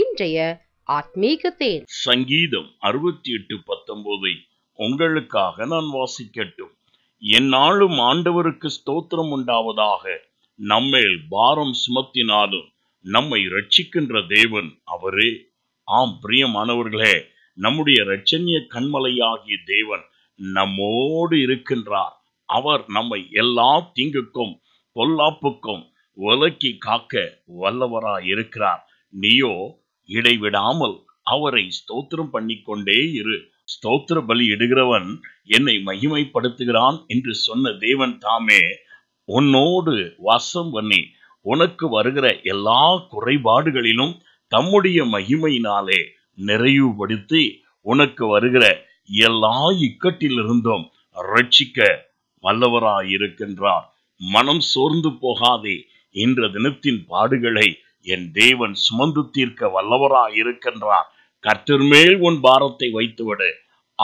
இன்றைய ஆத்மீக தேன் சங்கீதம் அறுபத்தி எட்டு பத்தொன்பதை உங்களுக்காக நான் வாசிக்கட்டும் என்னாலும் ஆண்டவருக்கு ஸ்தோத்திரம் உண்டாவதாக நம்மேல் பாரம் சுமத்தினாலும் நம்மை ரட்சிக்கின்ற தேவன் அவரே ஆம் பிரியமானவர்களே நம்முடைய ரட்சணிய கண்மலையாகிய தேவன் நம்மோடு இருக்கின்றார் அவர் நம்மை எல்லா தீங்குக்கும் பொல்லாப்புக்கும் உலக்கி காக்க வல்லவராய் இருக்கிறார் நீயோ இடைவிடாமல் அவரை ஸ்தோத்திரம் பண்ணிக்கொண்டே இரு ஸ்தோத்திர பலி இடுகிறவன் என்னை மகிமைப்படுத்துகிறான் என்று சொன்ன தேவன் தாமே உன்னோடு வாசம் பண்ணி உனக்கு வருகிற எல்லா குறைபாடுகளிலும் தம்முடைய மகிமையினாலே நிறைவுபடுத்தி உனக்கு வருகிற எல்லா இக்கட்டிலிருந்தும் ரட்சிக்க வல்லவராயிருக்கின்றார் மனம் சோர்ந்து போகாதே இன்ற தினத்தின் பாடுகளை என் தேவன் சுமந்து தீர்க்க வல்லவரா இருக்கின்றார் கர்த்தர் மேல் உன் பாரத்தை வைத்துவிடு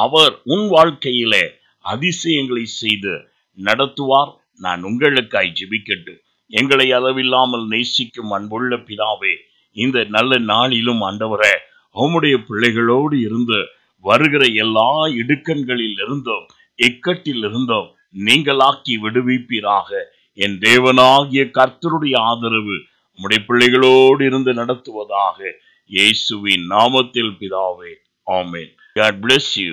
அவர் உன் வாழ்க்கையிலே அதிசயங்களை செய்து நடத்துவார் நான் உங்களுக்காய் ஜிபிக்கட்டு எங்களை அளவில்லாமல் நேசிக்கும் அன்புள்ள பிதாவே இந்த நல்ல நாளிலும் ஆண்டவரே உம்முடைய பிள்ளைகளோடு இருந்து வருகிற எல்லா இடுக்கண்களில் இருந்தும் இக்கட்டில் இருந்தும் நீங்களாக்கி விடுவிப்பீராக என் தேவனாகிய கர்த்தருடைய ஆதரவு உம்முடைய பிள்ளைகளோடு இருந்து நடத்துவதாக இயேசுவின் நாமத்தில் பிதாவே ஆமேன் காட் பிளஸ் யூ